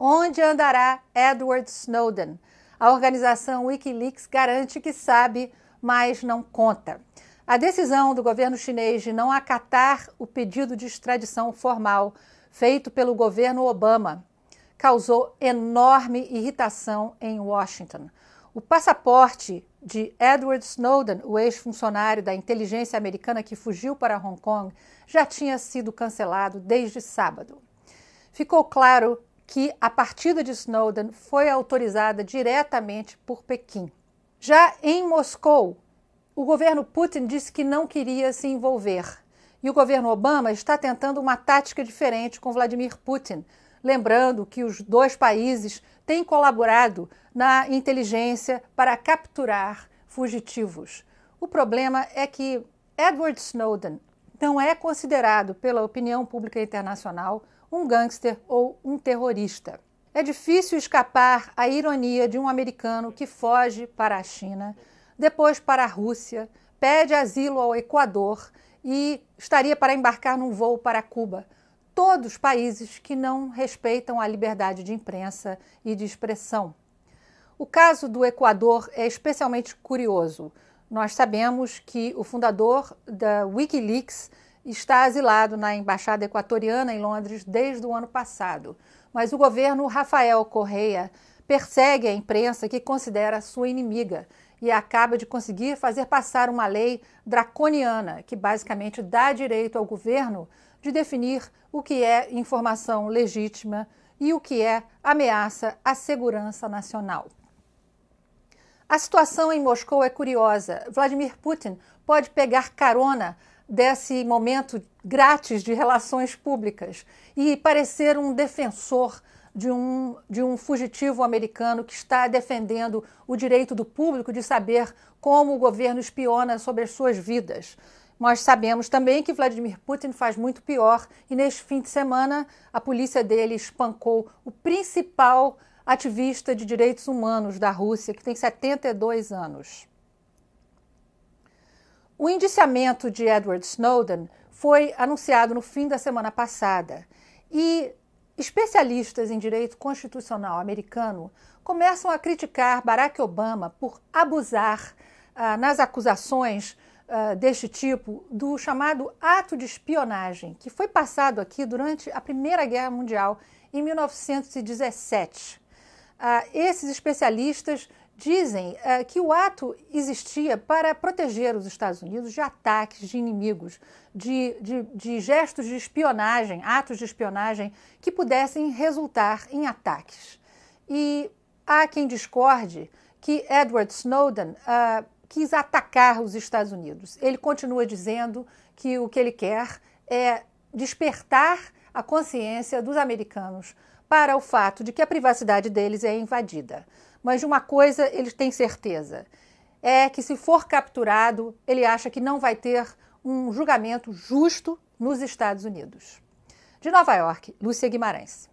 Onde andará Edward Snowden? A organização Wikileaks garante que sabe, mas não conta. A decisão do governo chinês de não acatar o pedido de extradição formal feito pelo governo Obama causou enorme irritação em Washington. O passaporte de Edward Snowden, o ex-funcionário da inteligência americana que fugiu para Hong Kong, já tinha sido cancelado desde sábado. Ficou claro que a partida de Snowden foi autorizada diretamente por Pequim. Já em Moscou, o governo Putin disse que não queria se envolver. E o governo Obama está tentando uma tática diferente com Vladimir Putin, Lembrando que os dois países têm colaborado na inteligência para capturar fugitivos. O problema é que Edward Snowden não é considerado pela opinião pública internacional um gangster ou um terrorista. É difícil escapar à ironia de um americano que foge para a China, depois para a Rússia, pede asilo ao Equador e estaria para embarcar num voo para Cuba, todos países que não respeitam a liberdade de imprensa e de expressão. O caso do Equador é especialmente curioso. Nós sabemos que o fundador da Wikileaks está asilado na embaixada equatoriana em Londres desde o ano passado, mas o governo Rafael Correia persegue a imprensa que considera sua inimiga e acaba de conseguir fazer passar uma lei draconiana que basicamente dá direito ao governo de definir o que é informação legítima e o que é ameaça à segurança nacional. A situação em Moscou é curiosa. Vladimir Putin pode pegar carona desse momento grátis de relações públicas e parecer um defensor de um, de um fugitivo americano que está defendendo o direito do público de saber como o governo espiona sobre as suas vidas. Nós sabemos também que Vladimir Putin faz muito pior e neste fim de semana a polícia dele espancou o principal ativista de direitos humanos da Rússia, que tem 72 anos. O indiciamento de Edward Snowden foi anunciado no fim da semana passada e Especialistas em direito constitucional americano começam a criticar Barack Obama por abusar ah, nas acusações ah, deste tipo do chamado ato de espionagem, que foi passado aqui durante a Primeira Guerra Mundial, em 1917. Ah, esses especialistas dizem uh, que o ato existia para proteger os Estados Unidos de ataques de inimigos, de, de, de, gestos de espionagem, atos de espionagem que pudessem resultar em ataques. E há quem discorde que Edward Snowden uh, quis atacar os Estados Unidos. Ele continua dizendo que o que ele quer é despertar a consciência dos americanos para o fato de que a privacidade deles é invadida. Mas de uma coisa eles têm certeza: é que se for capturado, ele acha que não vai ter um julgamento justo nos Estados Unidos. De Nova York, Lúcia Guimarães.